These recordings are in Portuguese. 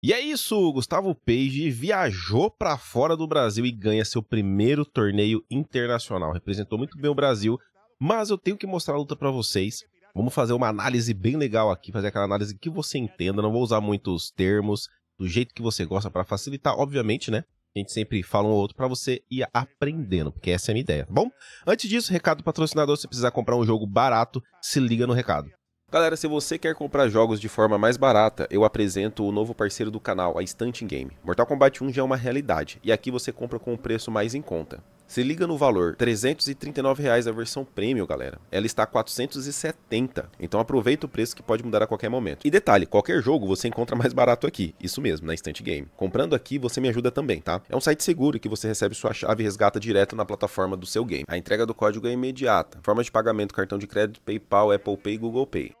E é isso, Gustavo Page viajou para fora do Brasil e ganha seu primeiro torneio internacional. Representou muito bem o Brasil, mas eu tenho que mostrar a luta para vocês. Vamos fazer uma análise bem legal aqui, fazer aquela análise que você entenda, não vou usar muitos termos, do jeito que você gosta para facilitar, obviamente, né? A gente sempre fala um ou outro para você ir aprendendo, porque essa é a minha ideia, tá bom? Antes disso, recado patrocinador, se precisar comprar um jogo barato, se liga no recado. Galera, se você quer comprar jogos de forma mais barata, eu apresento o novo parceiro do canal, a Stunting Game. Mortal Kombat 1 já é uma realidade, e aqui você compra com um preço mais em conta. Se liga no valor, 339 reais a versão premium, galera. Ela está 470, então aproveita o preço que pode mudar a qualquer momento. E detalhe, qualquer jogo você encontra mais barato aqui, isso mesmo, na Instant Game. Comprando aqui, você me ajuda também, tá? É um site seguro que você recebe sua chave e resgata direto na plataforma do seu game. A entrega do código é imediata. Forma de pagamento, cartão de crédito, PayPal, Apple Pay e Google Pay.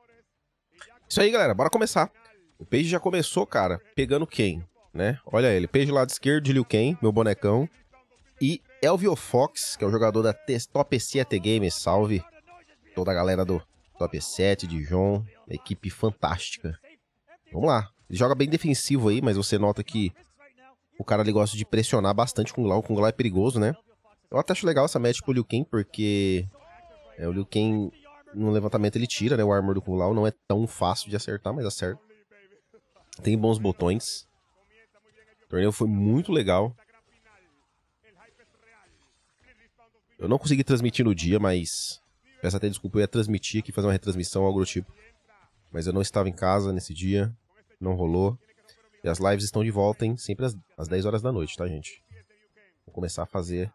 Isso aí, galera, bora começar. O Page já começou, cara, pegando quem, né? Olha ele, Page lado esquerdo de Liu Kang, meu bonecão, e Elvio Fox, que é o jogador da Top 7 Games, salve toda a galera do Top 7, de João, equipe fantástica. Vamos lá. Ele joga bem defensivo aí, mas você nota que o cara ele gosta de pressionar bastante com o Glau. Com o Glau é perigoso, né? Eu até acho legal essa match pro Liu Kang, porque é, o Liu Kang, no levantamento, ele tira né, o armor do Kung Lao. Não é tão fácil de acertar, mas acerta. Tem bons botões. O torneio foi muito legal. Eu não consegui transmitir no dia, mas. Peço até desculpa, eu ia transmitir aqui, fazer uma retransmissão, algo do tipo. Mas eu não estava em casa nesse dia, não rolou. E as lives estão de volta, hein? Sempre às, às 10 horas da noite, tá, gente? Vou começar a fazer.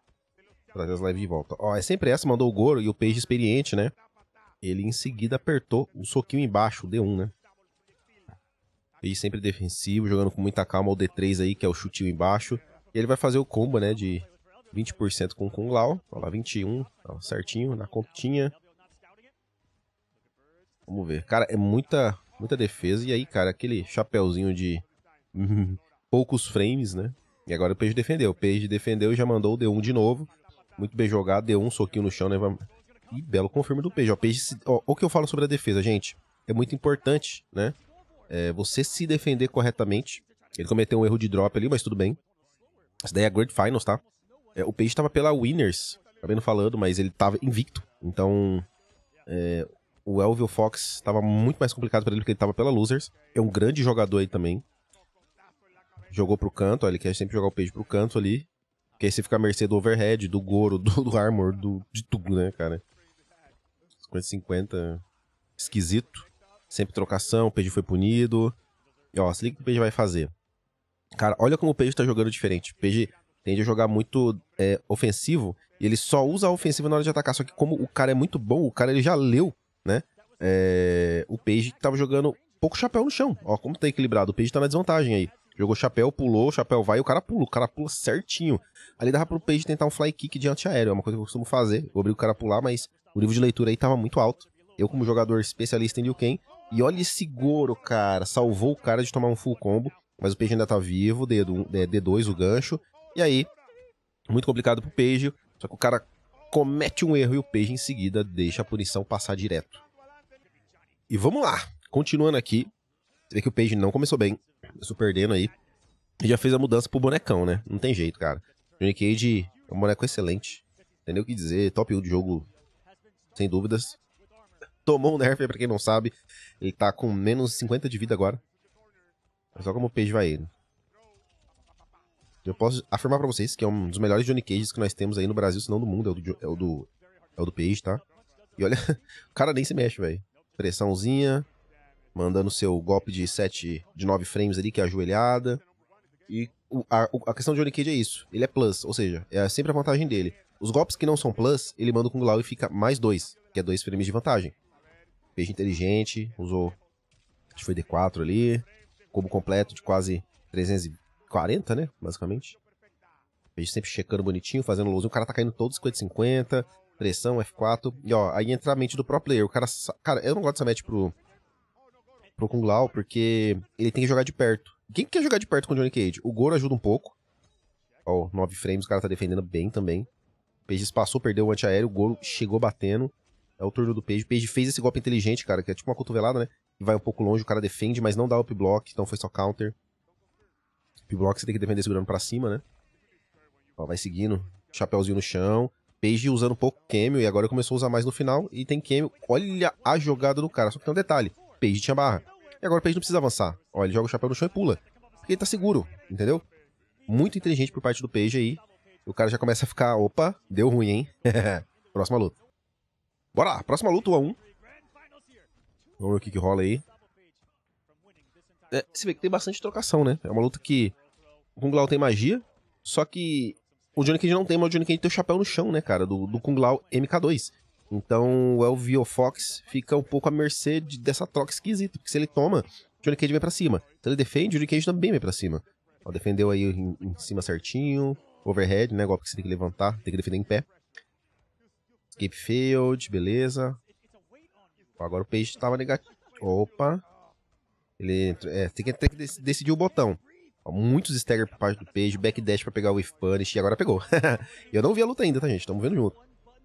Trazer as lives de volta. Ó, é sempre essa, mandou o Goro e o Page experiente, né? Ele em seguida apertou o soquinho embaixo, o D1, né? Peixe sempre defensivo, jogando com muita calma o D3 aí, que é o chutinho embaixo. E ele vai fazer o combo, né? De 20% com Kung Lao. Olha lá, 21. Ó, certinho, na continha. Vamos ver. Cara, é muita, muita defesa. E aí, cara, aquele chapéuzinho de poucos frames, né? E agora o Peixe defendeu. O Peixe defendeu e já mandou o D1 de novo. Muito bem jogado, D1, soquinho no chão, né? E belo confirma do Peixe. Ó, se... Ó, o que eu falo sobre a defesa, gente? É muito importante, né? É, você se defender corretamente. Ele cometeu um erro de drop ali, mas tudo bem. Essa daí é a Grand Finals, tá? É, o Page estava pela Winners, acabei não falando, mas ele estava invicto. Então, é, o Elvio Fox estava muito mais complicado para ele porque ele estava pela Losers. É um grande jogador aí também. Jogou pro canto, ó, ele quer sempre jogar o Page pro canto ali. Porque aí você fica à mercê do overhead, do Goro, do, do Armor, do, de tudo, né, cara? 50-50, esquisito. Sempre trocação, o Page foi punido. E ó, se liga o que o Page vai fazer. Cara, olha como o Page tá jogando diferente. O Page tende a jogar muito é, ofensivo, e ele só usa a ofensiva na hora de atacar. Só que como o cara é muito bom, o cara ele já leu, né? É, o Page que tava jogando pouco chapéu no chão. Ó, como tá equilibrado, o Page tá na desvantagem aí. Jogou chapéu, pulou, chapéu vai e o cara pula. O cara pula certinho. Ali dava pro Page tentar um fly kick de antiaéreo. É uma coisa que eu costumo fazer. Eu obrigo o cara a pular, mas o nível de leitura aí tava muito alto. Eu, como jogador especialista em Liu Kang, e olha esse Goro, cara. Salvou o cara de tomar um full combo. Mas o Page ainda tá vivo. D2 o gancho. E aí, muito complicado pro Page, só que o cara comete um erro e o Page em seguida deixa a punição passar direto. E vamos lá, continuando aqui, você vê que o Page não começou bem, começou perdendo aí, e já fez a mudança pro bonecão, né? Não tem jeito, cara. Johnny Cage é um boneco excelente, entendeu o que dizer, top 1 de jogo, sem dúvidas. Tomou um nerf, pra quem não sabe, ele tá com menos 50 de vida agora. É só como o Page vai indo. Eu posso afirmar para vocês que é um dos melhores Johnny Cages que nós temos aí no Brasil, se não do mundo, é o do, é o do, é o do Page, tá? E olha, o cara nem se mexe, velho. Pressãozinha, mandando seu golpe de 7, de 9 frames ali, que é ajoelhada. E a, a questão do Johnny Cage é isso. Ele é plus, ou seja, é sempre a vantagem dele. Os golpes que não são plus, ele manda com Glau e fica mais dois, que é dois frames de vantagem. Peixe inteligente, usou. Acho que foi D4 ali. Combo completo de quase 300, 40, né? Basicamente. Vejo sempre checando bonitinho, fazendo luz. O cara tá caindo todo 50-50. Pressão, F4. E ó, aí entra a mente do pro player. O cara. Cara, eu não gosto dessa match pro. Pro Kung Lao, porque ele tem que jogar de perto. Quem quer jogar de perto com o Johnny Cage? O Goro ajuda um pouco. Ó, 9 frames, o cara tá defendendo bem também. Page passou, perdeu o antiaéreo, o Goro chegou batendo. É o turno do Page. Page fez esse golpe inteligente, cara, que é tipo uma cotovelada, né? E vai um pouco longe, o cara defende, mas não dá up block, então foi só counter. P-Block você tem que defender segurando pra cima, né? Ó, vai seguindo. Chapeuzinho no chão. Page usando pouco camel e agora começou a usar mais no final. E tem camel. Olha a jogada do cara. Só que tem um detalhe. Page tinha barra. E agora o Page não precisa avançar. Ó, ele joga o chapéu no chão e pula. Porque ele tá seguro, entendeu? Muito inteligente por parte do Page aí. O cara já começa a ficar, opa, deu ruim, hein? próxima luta. Bora lá, próxima luta, 1x1. Vamos ver o que, que rola aí. É, se vê que tem bastante trocação, né? É uma luta que o Kung Lao tem magia, só que o Johnny Cage não tem, mas o Johnny Cage tem o chapéu no chão, né, cara? Do, do Kung Lao MK2. Então o Elvio Fox fica um pouco à mercê de, dessa troca esquisita, porque se ele toma, Johnny Cage vem para cima. Se ele defende, Johnny Cage também vem para cima. Ó, defendeu aí em, em, cima certinho, overhead, né, golpe que você tem que levantar, tem que defender em pé. Escape field, beleza. agora o Peixe tava negativo. Opa, ele é, tem, que, tem que decidir o botão. Muitos stagger por parte do Page, backdash pra pegar o Whiff Punish, e agora pegou. eu não vi a luta ainda, tá, gente? Tamo vendo junto.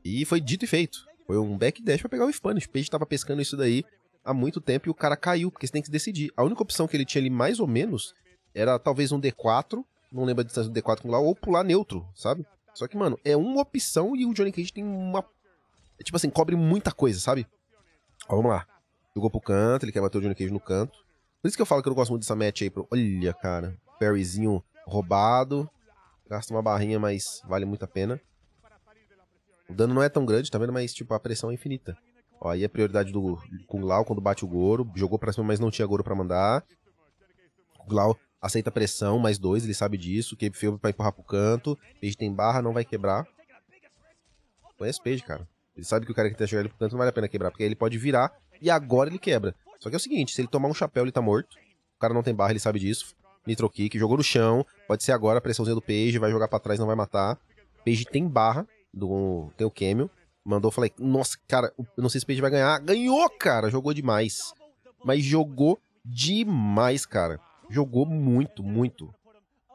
E foi dito e feito. Foi um backdash pra pegar o Whiff Punish. O Page tava pescando isso daí há muito tempo e o cara caiu, porque você tem que decidir. A única opção que ele tinha ali, mais ou menos, era talvez um D4, não lembro a distância do D4 com lá, ou pular neutro, sabe? Só que, mano, é uma opção e o Johnny Cage tem uma. É, tipo assim, cobre muita coisa, sabe? Ó, vamos lá. Jogou pro canto, ele quer bater o Johnny Cage no canto. Por isso que eu falo que eu não gosto muito dessa match aí. Pro... Olha, cara. Parryzinho roubado. Gasta uma barrinha, mas vale muito a pena. O dano não é tão grande, tá vendo? Mas, tipo, a pressão é infinita. Ó, aí a é prioridade do Kung Lao quando bate o Goro. Jogou pra cima, mas não tinha Goro pra mandar. Kung Lao aceita a pressão, mais dois, ele sabe disso. Cape Field pra empurrar pro canto. Page tem barra, não vai quebrar. Conhece Page, cara. Ele sabe que o cara que tá jogando ele pro canto não vale a pena quebrar, porque aí ele pode virar e agora ele quebra. Só que é o seguinte, se ele tomar um chapéu, ele tá morto. O cara não tem barra, ele sabe disso. Nitro Kick, jogou no chão, pode ser agora a pressãozinha do Page, vai jogar para trás, não vai matar. Page tem barra, do, tem o Camel. Mandou, falei, nossa, cara, eu não sei se o Page vai ganhar. Ganhou, cara, jogou demais. Mas jogou demais, cara. Jogou muito, muito.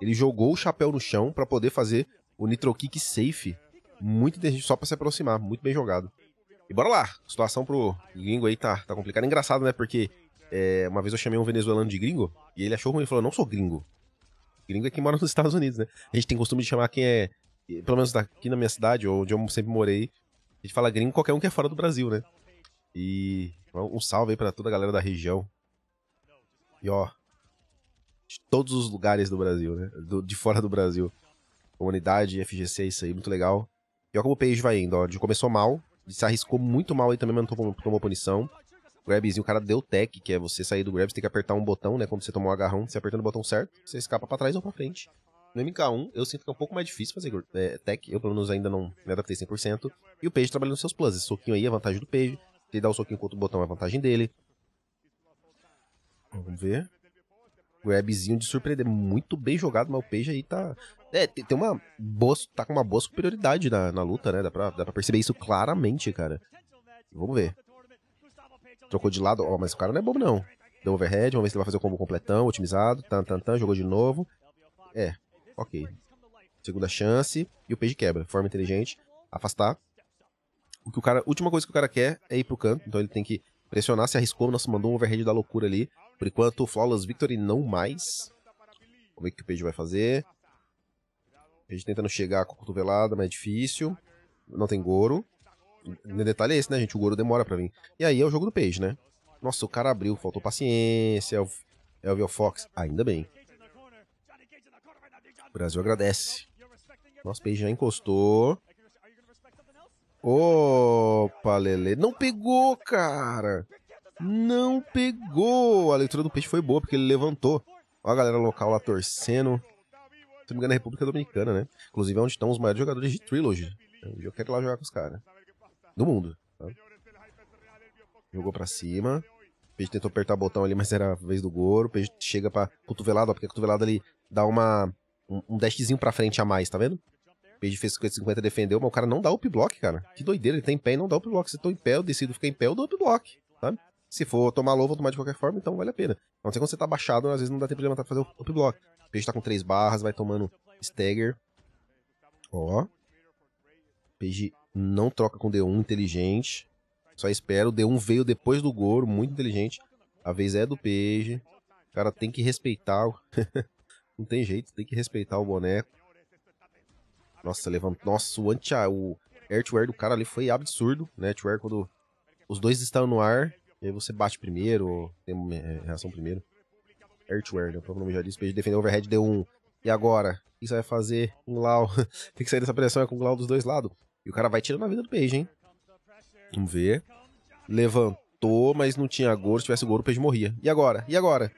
Ele jogou o chapéu no chão para poder fazer o Nitro Kick safe. Muito inteligente, só para se aproximar, muito bem jogado. E bora lá. A situação pro gringo aí tá, tá complicada. Engraçado, né? Porque é, uma vez eu chamei um venezuelano de gringo e ele achou ruim. Ele falou: Não sou gringo. Gringo é quem mora nos Estados Unidos, né? A gente tem costume de chamar quem é. Pelo menos aqui na minha cidade, ou onde eu sempre morei, a gente fala gringo qualquer um que é fora do Brasil, né? E então, um salve aí pra toda a galera da região. E ó, de todos os lugares do Brasil, né? Do, de fora do Brasil. Comunidade, FGC, isso aí, muito legal. E ó como o page vai indo, ó. começou mal, se arriscou muito mal aí também, mas não tomou, tomou punição. Grabzinho, o cara deu tech, que é você sair do grab, você tem que apertar um botão, né? Quando você tomou o agarrão, você apertando o botão certo, você escapa para trás ou para frente. No MK1, eu sinto que é um pouco mais difícil fazer é, tech, eu pelo menos ainda não me adaptei 100%. E o Page trabalhando seus plus, esse soquinho aí é a vantagem do Page, ele dá o um soquinho contra o botão é vantagem dele. Vamos ver. Grabzinho de surpreender, muito bem jogado, mas o Page aí tá... É, tem, tem uma boa. tá com uma boa superioridade na, na luta, né? Dá pra, dá pra perceber isso claramente, cara. Vamos ver. Trocou de lado, ó, mas o cara não é bobo não. Deu overhead, vamos ver se ele vai fazer o combo completão, otimizado, tan, tan, tan, jogou de novo. É, ok. Segunda chance e o page quebra. Forma inteligente, afastar. O que o cara, última coisa que o cara quer é ir pro canto, então ele tem que pressionar, se arriscou, nossa, mandou um overhead da loucura ali. Por enquanto, Flawless Victory não mais. Vamos ver o que o Page vai fazer. A gente tentando chegar com a cotovelada, mas é difícil. Não tem Goro. O detalhe é esse, né, gente? O Goro demora pra vir. E aí é o jogo do peixe, né? Nossa, o cara abriu, faltou paciência. é o Fox, ainda bem. O Brasil agradece. Nosso peixe já encostou. Opa, Lele. Não pegou, cara. Não pegou. A leitura do peixe foi boa, porque ele levantou. olha a galera local lá torcendo se não me engano, é República Dominicana, né? Inclusive é onde estão os maiores jogadores de Trilogy. eu quero ir lá jogar com os caras. Do mundo. Tá? Jogou pra cima. O Peixe tentou apertar o botão ali, mas era a vez do Goro. O Peixe chega pra cotovelada, ó, porque a cotovelada ali dá uma, um, um dashzinho pra frente a mais, tá vendo? O Peixe fez 50-50, defendeu, mas o cara não dá up block, cara. Que doideira, ele tá em pé e não dá up block. Se eu tô em pé, eu decido ficar em pé, eu dou up block. Se for tomar low, vou tomar de qualquer forma, então vale a pena. A não ser quando você tá baixado, às vezes não dá tempo de levantar pra fazer o up block. O peixe tá com três barras, vai tomando stagger. Ó. Peixe não troca com D1, inteligente. Só espera. O D1 veio depois do Goro, muito inteligente. A vez é do peixe. O cara tem que respeitar. não tem jeito, tem que respeitar o boneco. Nossa, levantou. Nossa, o anti. O air do cara ali foi absurdo, né? air quando os dois estão no ar. E aí você bate primeiro, tem uma é, reação primeiro. Earthware, né? O próprio nome já disse, pra defender overhead deu um. E agora? O que você vai fazer? Um Lau. tem que sair dessa pressão, é com o Lau dos dois lados. E o cara vai tirando a vida do Page, hein? Vamos ver. Levantou, mas não tinha Goro. Se tivesse Goro, o Page morria. E agora? E agora?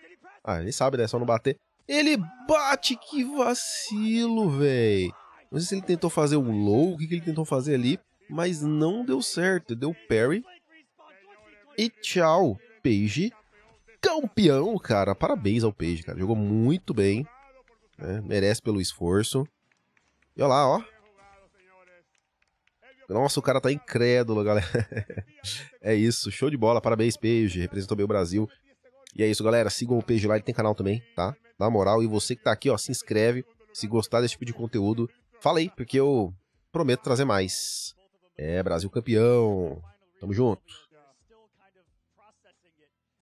Ah, ele sabe, né? É só não bater. Ele bate, que vacilo, velho. Não sei se ele tentou fazer um low, o que, que ele tentou fazer ali, mas não deu certo. Deu parry e tchau, Page. Campeão, cara. Parabéns ao Page, cara. Jogou muito bem. Né? Merece pelo esforço. E olha lá, ó. Nossa, o cara tá incrédulo, galera. é isso, show de bola. Parabéns, Page. Representou bem o Brasil. E é isso, galera. Sigam o Page lá, ele tem canal também, tá? Na moral. E você que tá aqui, ó, se inscreve. Se gostar desse tipo de conteúdo, fala aí, porque eu prometo trazer mais. É, Brasil campeão. Tamo junto.